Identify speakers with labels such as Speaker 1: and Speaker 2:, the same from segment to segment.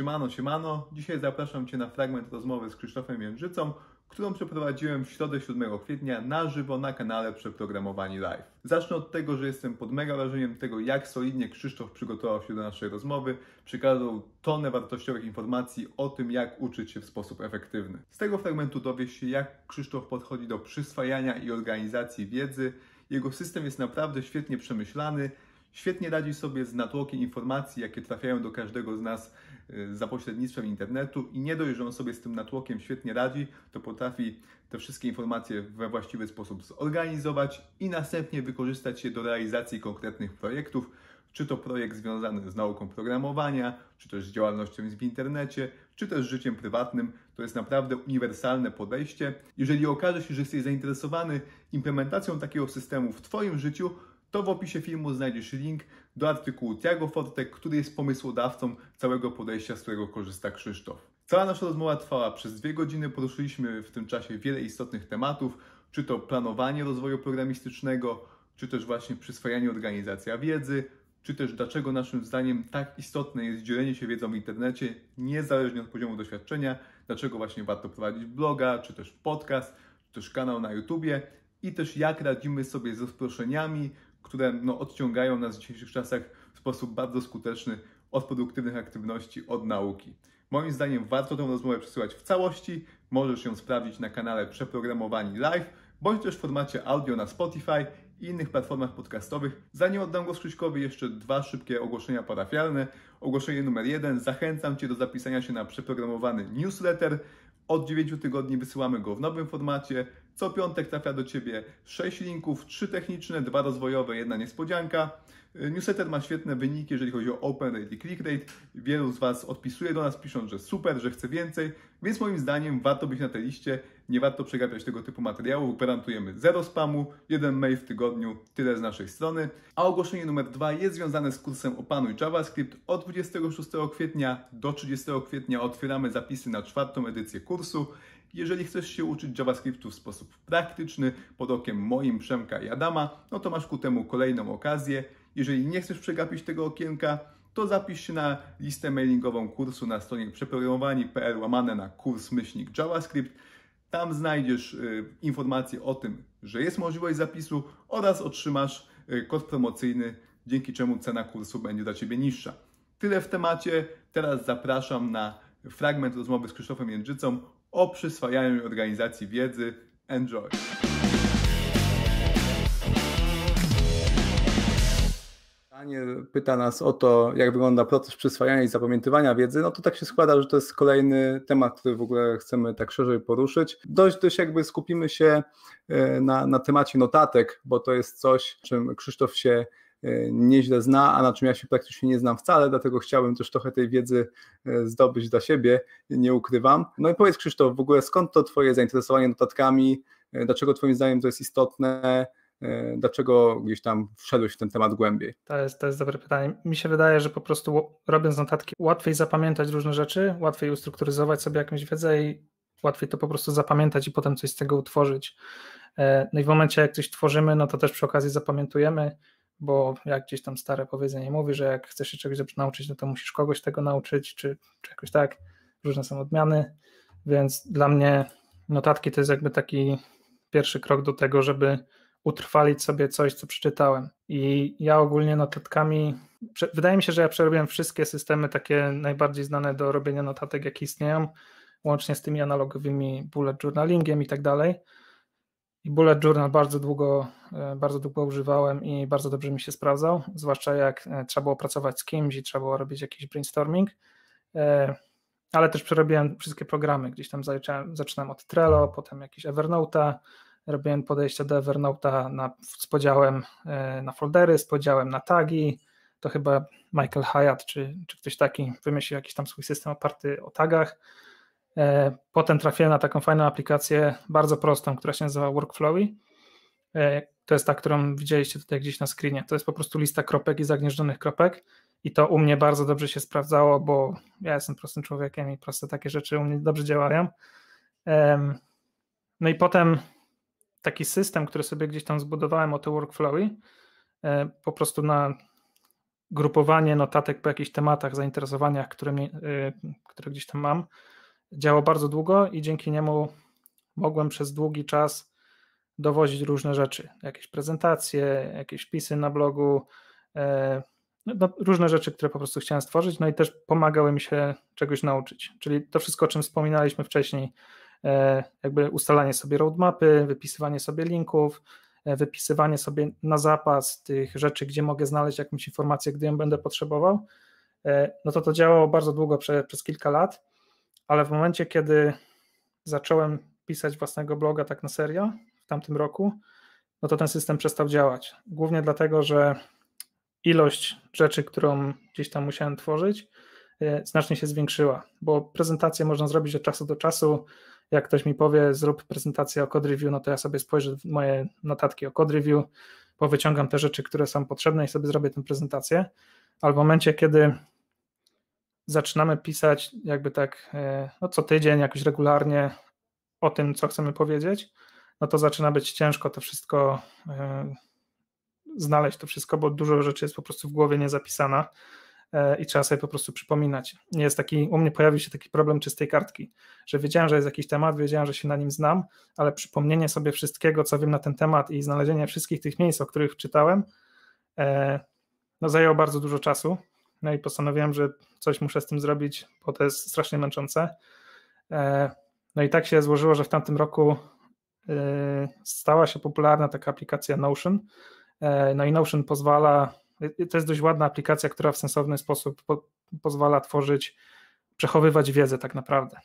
Speaker 1: Siemano, siemano. Dzisiaj zapraszam Cię na fragment rozmowy z Krzysztofem Jędrzycą, którą przeprowadziłem w środę 7 kwietnia na żywo na kanale Przeprogramowani Live. Zacznę od tego, że jestem pod mega wrażeniem tego, jak solidnie Krzysztof przygotował się do naszej rozmowy, przekazał tonę wartościowych informacji o tym, jak uczyć się w sposób efektywny. Z tego fragmentu dowiesz się, jak Krzysztof podchodzi do przyswajania i organizacji wiedzy. Jego system jest naprawdę świetnie przemyślany, Świetnie radzi sobie z natłokiem informacji, jakie trafiają do każdego z nas y, za pośrednictwem internetu i nie dość, że on sobie z tym natłokiem świetnie radzi, to potrafi te wszystkie informacje we właściwy sposób zorganizować i następnie wykorzystać je do realizacji konkretnych projektów, czy to projekt związany z nauką programowania, czy też z działalnością w internecie, czy też życiem prywatnym. To jest naprawdę uniwersalne podejście. Jeżeli okaże się, że jesteś zainteresowany implementacją takiego systemu w Twoim życiu, to w opisie filmu znajdziesz link do artykułu Tiago Fortek, który jest pomysłodawcą całego podejścia, z którego korzysta Krzysztof. Cała nasza rozmowa trwała przez dwie godziny, poruszyliśmy w tym czasie wiele istotnych tematów, czy to planowanie rozwoju programistycznego, czy też właśnie przyswajanie organizacja wiedzy, czy też dlaczego naszym zdaniem tak istotne jest dzielenie się wiedzą w internecie, niezależnie od poziomu doświadczenia, dlaczego właśnie warto prowadzić bloga, czy też podcast, czy też kanał na YouTubie i też jak radzimy sobie z rozproszeniami, które no, odciągają nas w dzisiejszych czasach w sposób bardzo skuteczny od produktywnych aktywności, od nauki. Moim zdaniem warto tę rozmowę przesyłać w całości. Możesz ją sprawdzić na kanale Przeprogramowani Live, bądź też w formacie audio na Spotify i innych platformach podcastowych. Zanim oddam głos Krzyśkowi, jeszcze dwa szybkie ogłoszenia parafialne. Ogłoszenie numer jeden. Zachęcam Cię do zapisania się na przeprogramowany newsletter. Od 9 tygodni wysyłamy go w nowym formacie. Co piątek trafia do Ciebie 6 linków, 3 techniczne, 2 rozwojowe, jedna niespodzianka. Y, newsletter ma świetne wyniki, jeżeli chodzi o open rate i click rate. Wielu z Was odpisuje do nas, pisząc, że super, że chce więcej, więc moim zdaniem warto być na tej liście. Nie warto przegapiać tego typu materiałów. Gwarantujemy zero spamu, jeden mail w tygodniu, tyle z naszej strony. A ogłoszenie numer dwa jest związane z kursem Opanuj JavaScript. Od 26 kwietnia do 30 kwietnia otwieramy zapisy na czwartą edycję kursu. Jeżeli chcesz się uczyć JavaScriptu w sposób praktyczny, pod okiem moim Przemka i Adama, no to masz ku temu kolejną okazję. Jeżeli nie chcesz przegapić tego okienka, to zapisz się na listę mailingową kursu na stronie przeprogramowani.pl łamane na kurs myślnik JavaScript. Tam znajdziesz y, informacje o tym, że jest możliwość zapisu oraz otrzymasz y, kod promocyjny, dzięki czemu cena kursu będzie dla Ciebie niższa. Tyle w temacie. Teraz zapraszam na fragment rozmowy z Krzysztofem Jędrzycą o przyswajaniu i organizacji wiedzy. Enjoy! Pytanie pyta nas o to, jak wygląda proces przyswajania i zapamiętywania wiedzy, no to tak się składa, że to jest kolejny temat, który w ogóle chcemy tak szerzej poruszyć. Dość, dość jakby skupimy się e, na, na temacie notatek, bo to jest coś, czym Krzysztof się E, nieźle zna, a na czym ja się praktycznie nie znam wcale, dlatego chciałbym też trochę tej wiedzy e, zdobyć dla siebie, nie ukrywam. No i powiedz Krzysztof, w ogóle skąd to twoje zainteresowanie notatkami, e, dlaczego twoim zdaniem to jest istotne, dlaczego gdzieś tam wszedłeś w ten temat głębiej?
Speaker 2: To jest, to jest dobre pytanie. Mi się wydaje, że po prostu robiąc notatki łatwiej zapamiętać różne rzeczy, łatwiej ustrukturyzować sobie jakąś wiedzę i łatwiej to po prostu zapamiętać i potem coś z tego utworzyć. No i w momencie, jak coś tworzymy, no to też przy okazji zapamiętujemy bo jak gdzieś tam stare powiedzenie mówi, że jak chcesz się czegoś nauczyć, no to musisz kogoś tego nauczyć, czy, czy jakoś tak, różne są odmiany, więc dla mnie notatki to jest jakby taki pierwszy krok do tego, żeby utrwalić sobie coś, co przeczytałem. I ja ogólnie notatkami, wydaje mi się, że ja przerobiłem wszystkie systemy takie najbardziej znane do robienia notatek, jakie istnieją, łącznie z tymi analogowymi bullet journalingiem i tak dalej. I Bullet Journal bardzo długo, e, bardzo długo używałem i bardzo dobrze mi się sprawdzał, zwłaszcza jak e, trzeba było pracować z kimś i trzeba było robić jakiś brainstorming. E, ale też przerobiłem wszystkie programy, gdzieś tam zaczynam, od Trello, potem jakiś Evernote'a, robiłem podejście do Evernote'a na, z podziałem na foldery, z podziałem na tagi. To chyba Michael Hyatt czy, czy ktoś taki wymyślił jakiś tam swój system oparty o tagach E, potem trafiłem na taką fajną aplikację, bardzo prostą, która się nazywa Workflowy. E, to jest ta, którą widzieliście tutaj gdzieś na screenie. To jest po prostu lista kropek i zagnieżdżonych kropek. I to u mnie bardzo dobrze się sprawdzało, bo ja jestem prostym człowiekiem i proste takie rzeczy u mnie dobrze działają. No i potem taki system, który sobie gdzieś tam zbudowałem o te workflowy, e, po prostu na grupowanie notatek po jakichś tematach, zainteresowaniach, które, które gdzieś tam mam, działał bardzo długo i dzięki niemu mogłem przez długi czas dowozić różne rzeczy, jakieś prezentacje, jakieś pisy na blogu, e, no, no, różne rzeczy, które po prostu chciałem stworzyć, no i też pomagały mi się czegoś nauczyć. Czyli to wszystko, o czym wspominaliśmy wcześniej, e, jakby ustalanie sobie roadmapy, wypisywanie sobie linków, e, wypisywanie sobie na zapas tych rzeczy, gdzie mogę znaleźć jakąś informację, gdy ją będę potrzebował, no to to działało bardzo długo, przez kilka lat ale w momencie, kiedy zacząłem pisać własnego bloga tak na serio w tamtym roku, no to ten system przestał działać. Głównie dlatego, że ilość rzeczy, którą gdzieś tam musiałem tworzyć, y, znacznie się zwiększyła, bo prezentację można zrobić od czasu do czasu. Jak ktoś mi powie, zrób prezentację o code review, no to ja sobie spojrzę w moje notatki o code review, powyciągam te rzeczy, które są potrzebne i sobie zrobię tę prezentację. Ale w momencie, kiedy zaczynamy pisać jakby tak e, no, co tydzień, jakoś regularnie o tym, co chcemy powiedzieć, no to zaczyna być ciężko to wszystko e, znaleźć to wszystko, bo dużo rzeczy jest po prostu w głowie niezapisana e, i trzeba sobie po prostu przypominać. Jest taki, u mnie pojawił się taki problem czystej kartki, że wiedziałem, że jest jakiś temat, wiedziałem, że się na nim znam, ale przypomnienie sobie wszystkiego, co wiem na ten temat i znalezienie wszystkich tych miejsc, o których czytałem, no zajęło bardzo dużo czasu no i postanowiłem, że coś muszę z tym zrobić, bo to jest strasznie męczące. E, no i tak się złożyło, że w tamtym roku e, stała się popularna taka aplikacja Notion. E, no i Notion pozwala, to jest dość ładna aplikacja, która w sensowny sposób po, pozwala tworzyć, przechowywać wiedzę tak naprawdę.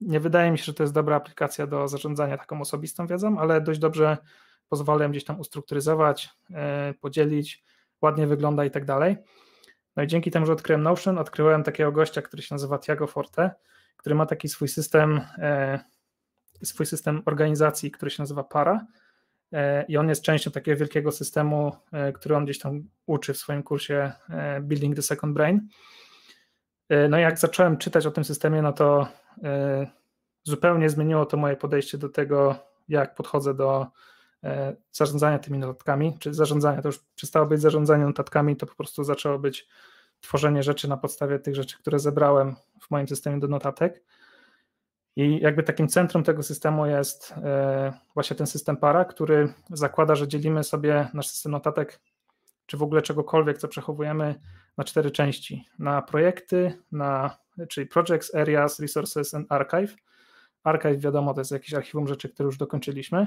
Speaker 2: Nie wydaje mi się, że to jest dobra aplikacja do zarządzania taką osobistą wiedzą, ale dość dobrze pozwala ją gdzieś tam ustrukturyzować, podzielić, ładnie wygląda i tak dalej. No i dzięki temu, że odkryłem Notion, odkryłem takiego gościa, który się nazywa Tiago Forte, który ma taki swój system, e, swój system organizacji, który się nazywa Para. E, I on jest częścią takiego wielkiego systemu, e, który on gdzieś tam uczy w swoim kursie Building the Second Brain. No i jak zacząłem czytać o tym systemie, no to zupełnie zmieniło to moje podejście do tego, jak podchodzę do E, zarządzania tymi notatkami, czy zarządzania, to już przestało być zarządzanie notatkami, to po prostu zaczęło być tworzenie rzeczy na podstawie tych rzeczy, które zebrałem w moim systemie do notatek. I jakby takim centrum tego systemu jest e, właśnie ten system para, który zakłada, że dzielimy sobie nasz system notatek, czy w ogóle czegokolwiek, co przechowujemy, na cztery części: na projekty, na, czyli projects, areas, resources and archive. Archive, wiadomo, to jest jakieś archiwum rzeczy, które już dokończyliśmy.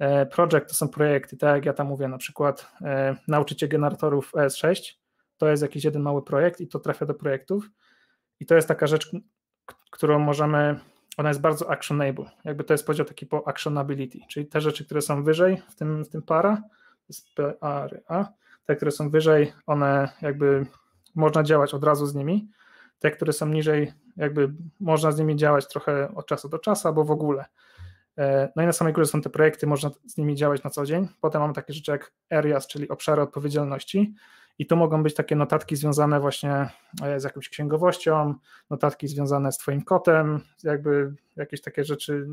Speaker 2: E, project to są projekty, tak jak ja tam mówię, na przykład e, nauczycie generatorów ES6, to jest jakiś jeden mały projekt i to trafia do projektów. I to jest taka rzecz, którą możemy, ona jest bardzo actionable. Jakby to jest podział taki po actionability, czyli te rzeczy, które są wyżej w tym, w tym para, to jest PARA, te, które są wyżej, one jakby można działać od razu z nimi. Te, które są niżej, jakby można z nimi działać trochę od czasu do czasu albo w ogóle. E, no i na samej górze są te projekty, można z nimi działać na co dzień. Potem mamy takie rzeczy jak areas, czyli obszary odpowiedzialności. I to mogą być takie notatki związane właśnie e, z jakąś księgowością, notatki związane z Twoim kotem, jakby jakieś takie rzeczy,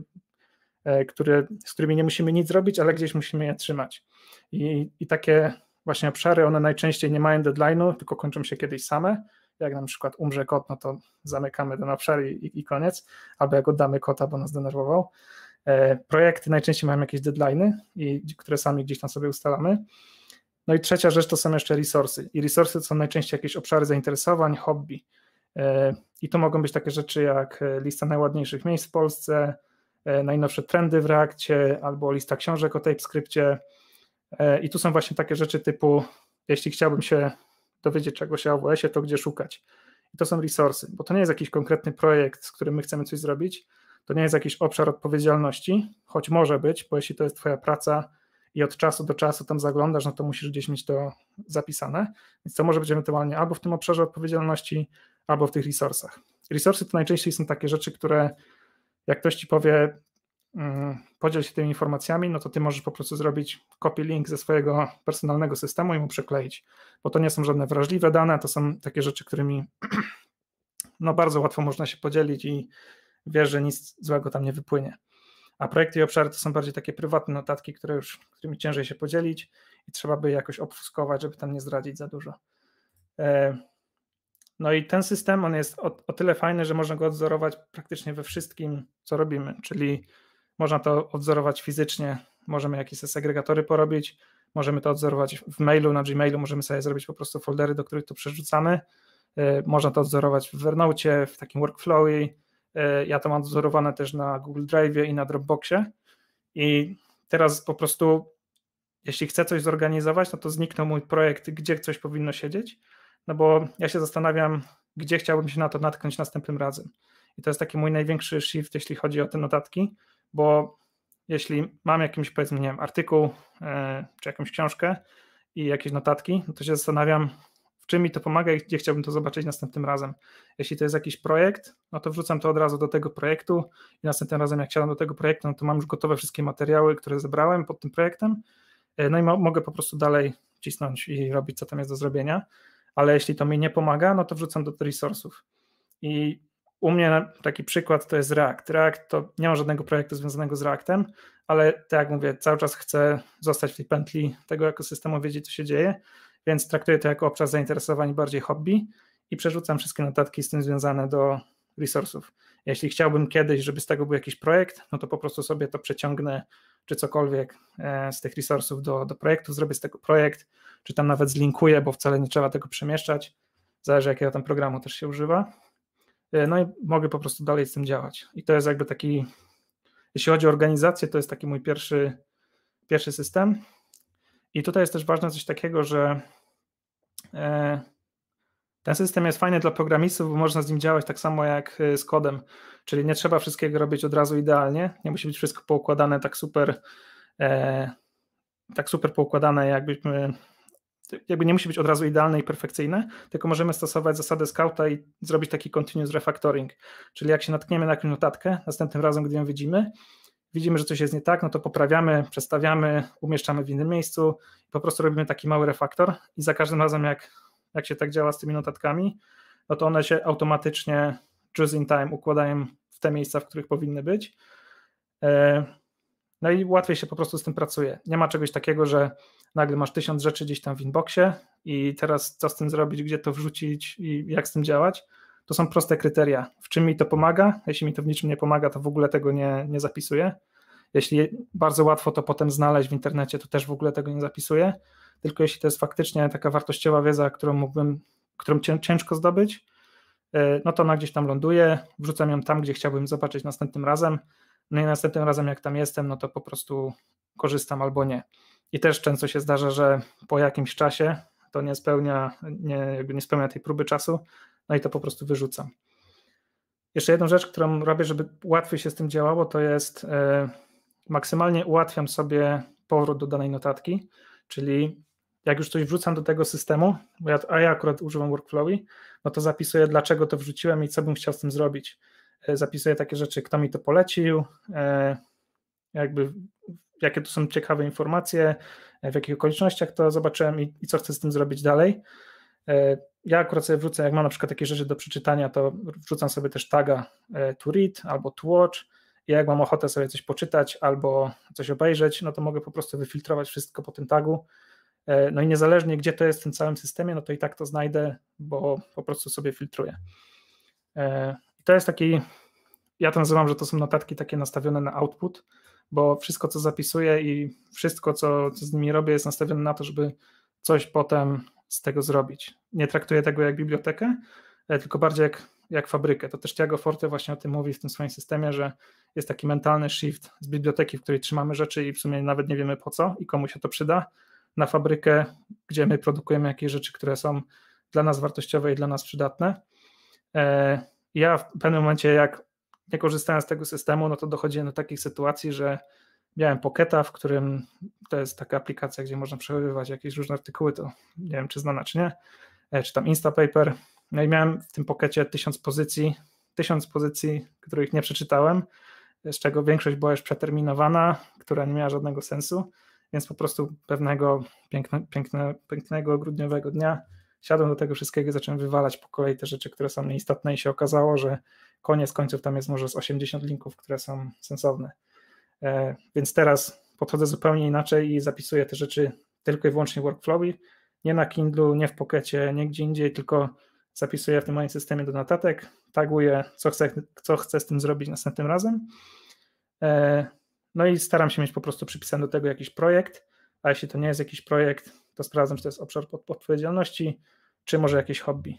Speaker 2: e, które, z którymi nie musimy nic zrobić, ale gdzieś musimy je trzymać. I, i takie właśnie obszary, one najczęściej nie mają deadline'u, tylko kończą się kiedyś same. Jak na przykład umrze kot, no to zamykamy ten obszar i, i, i koniec, albo jak oddamy kota, bo nas denerwował. E, projekty najczęściej mają jakieś deadlines, które sami gdzieś tam sobie ustalamy. No i trzecia rzecz to są jeszcze resursy. I resursy to są najczęściej jakieś obszary zainteresowań, hobby. E, I to mogą być takie rzeczy jak e, lista najładniejszych miejsc w Polsce, najnowsze trendy w Reakcie albo lista książek o TypeScriptie. I tu są właśnie takie rzeczy typu, jeśli chciałbym się dowiedzieć czegoś o AWS-ie, to gdzie szukać. I to są resursy, bo to nie jest jakiś konkretny projekt, z którym my chcemy coś zrobić, to nie jest jakiś obszar odpowiedzialności, choć może być, bo jeśli to jest Twoja praca i od czasu do czasu tam zaglądasz, no to musisz gdzieś mieć to zapisane. Więc to może być ewentualnie albo w tym obszarze odpowiedzialności, albo w tych resursach. Resursy to najczęściej są takie rzeczy, które jak ktoś ci powie, mm, podziel się tymi informacjami, no to ty możesz po prostu zrobić copy link ze swojego personalnego systemu i mu przykleić, bo to nie są żadne wrażliwe dane, to są takie rzeczy, którymi no bardzo łatwo można się podzielić i wiesz, że nic złego tam nie wypłynie. A projekty i obszary to są bardziej takie prywatne notatki, które już, którymi ciężej się podzielić i trzeba by jakoś obfuskować, żeby tam nie zdradzić za dużo. E, no i ten system, on jest o, o tyle fajny, że można go odzorować praktycznie we wszystkim, co robimy, czyli można to odzorować fizycznie, możemy jakieś segregatory porobić, możemy to odzorować w mailu, na Gmailu, możemy sobie zrobić po prostu foldery, do których to przerzucamy, e, można to odzorować w Vernoucie, w takim workflowie, E, ja to mam wzorowane też na Google Drive i na Dropboxie. I teraz po prostu, jeśli chcę coś zorganizować, no to zniknął mój projekt, gdzie coś powinno siedzieć. No bo ja się zastanawiam, gdzie chciałbym się na to natknąć następnym razem. I to jest taki mój największy shift, jeśli chodzi o te notatki, bo jeśli mam jakiś, powiedzmy, nie wiem, artykuł yy, czy jakąś książkę i jakieś notatki, no to się zastanawiam, czym mi to pomaga i gdzie chciałbym to zobaczyć następnym razem. Jeśli to jest jakiś projekt, no to wrzucam to od razu do tego projektu i następnym razem, jak siadam do tego projektu, no to mam już gotowe wszystkie materiały, które zebrałem pod tym projektem, e, no i mo mogę po prostu dalej cisnąć i robić, co tam jest do zrobienia, ale jeśli to mi nie pomaga, no to wrzucam do resource'ów. I u mnie taki przykład to jest React. React to nie ma żadnego projektu związanego z Reactem, ale tak jak mówię, cały czas chcę zostać w tej pętli tego ekosystemu, wiedzieć co się dzieje, więc traktuję to jako obszar zainteresowań bardziej hobby i przerzucam wszystkie notatki z tym związane do resursów. Jeśli chciałbym kiedyś, żeby z tego był jakiś projekt, no to po prostu sobie to przeciągnę, czy cokolwiek e, z tych resursów do, do projektu, zrobię z tego projekt, czy tam nawet zlinkuję, bo wcale nie trzeba tego przemieszczać. Zależy, jakiego tam programu też się używa. E, no i mogę po prostu dalej z tym działać. I to jest jakby taki, jeśli chodzi o organizację, to jest taki mój pierwszy, pierwszy system. I tutaj jest też ważne coś takiego, że E, ten system jest fajny dla programistów, bo można z nim działać tak samo jak e, z kodem, czyli nie trzeba wszystkiego robić od razu idealnie, nie musi być wszystko poukładane tak super, e, tak super poukładane, jakbyśmy jakby nie musi być od razu idealne i perfekcyjne, tylko możemy stosować zasadę scouta i zrobić taki continuous refactoring. Czyli jak się natkniemy na jakąś notatkę, następnym razem, gdy ją widzimy, widzimy, że coś jest nie tak, no to poprawiamy, przestawiamy, umieszczamy w innym miejscu, po prostu robimy taki mały refaktor i za każdym razem jak, jak się tak działa z tymi notatkami, no to one się automatycznie choose in time układają w te miejsca, w których powinny być. E, no i łatwiej się po prostu z tym pracuje. Nie ma czegoś takiego, że nagle masz tysiąc rzeczy gdzieś tam w inboxie i teraz co z tym zrobić, gdzie to wrzucić i jak z tym działać. To są proste kryteria. W czym mi to pomaga? Jeśli mi to w niczym nie pomaga, to w ogóle tego nie, nie zapisuję. Jeśli bardzo łatwo to potem znaleźć w internecie, to też w ogóle tego nie zapisuję. Tylko jeśli to jest faktycznie taka wartościowa wiedza, którą mógłbym, którą ciężko zdobyć, e, no to ona gdzieś tam ląduje, wrzucam ją tam, gdzie chciałbym zobaczyć następnym razem. No i następnym razem, jak tam jestem, no to po prostu korzystam albo nie. I też często się zdarza, że po jakimś czasie to nie spełnia, nie, nie spełnia tej próby czasu, no i to po prostu wyrzucam. Jeszcze jedną rzecz, którą robię, żeby łatwiej się z tym działało, to jest e, maksymalnie ułatwiam sobie powrót do danej notatki, czyli jak już coś wrzucam do tego systemu, ja, a ja akurat używam workflowy, no to zapisuję, dlaczego to wrzuciłem i co bym chciał z tym zrobić. E, zapisuję takie rzeczy, kto mi to polecił, e, jakby jakie tu są ciekawe informacje, w jakich okolicznościach to zobaczyłem i, i co chcę z tym zrobić dalej. E, ja akurat sobie wrzucę, jak mam na przykład takie rzeczy do przeczytania, to wrzucam sobie też taga e, to read albo to watch. I jak mam ochotę sobie coś poczytać albo coś obejrzeć, no to mogę po prostu wyfiltrować wszystko po tym tagu. E, no i niezależnie gdzie to jest w tym całym systemie, no to i tak to znajdę, bo po prostu sobie filtruję. to jest taki, ja to nazywam, że to są notatki takie nastawione na output, bo wszystko co zapisuję i wszystko co, co z nimi robię jest nastawione na to, żeby coś potem z tego zrobić. Nie traktuję tego jak bibliotekę, e, tylko bardziej jak, jak fabrykę. To też Tiago Forte właśnie o tym mówi w tym swoim systemie, że jest taki mentalny shift z biblioteki, w której trzymamy rzeczy i w sumie nawet nie wiemy po co i komu się to przyda, na fabrykę, gdzie my produkujemy jakieś rzeczy, które są dla nas wartościowe i dla nas przydatne. E, ja w pewnym momencie, jak nie korzystałem z tego systemu, no to dochodzi do takich sytuacji, że miałem Pocketa, w którym to jest taka aplikacja, gdzie można przechowywać jakieś różne artykuły, to nie wiem, czy znana, czy nie, e, czy tam Instapaper. No i miałem w tym Pockecie tysiąc pozycji, tysiąc pozycji, których nie przeczytałem, e, z czego większość była już przeterminowana, która nie miała żadnego sensu, więc po prostu pewnego piękne, piękne, pięknego grudniowego dnia siadłem do tego wszystkiego i zacząłem wywalać po kolei te rzeczy, które są nieistotne i się okazało, że koniec końców tam jest może z 80 linków, które są sensowne. E, więc teraz podchodzę zupełnie inaczej i zapisuję te rzeczy tylko i wyłącznie workflowie, Nie na Kindle, nie w Pockecie, nie gdzie indziej, tylko zapisuję w tym moim systemie do notatek, taguję, co chcę, co chcę z tym zrobić następnym razem. E, no i staram się mieć po prostu przypisany do tego jakiś projekt, a jeśli to nie jest jakiś projekt, to sprawdzam, czy to jest obszar odpowiedzialności, czy może jakieś hobby.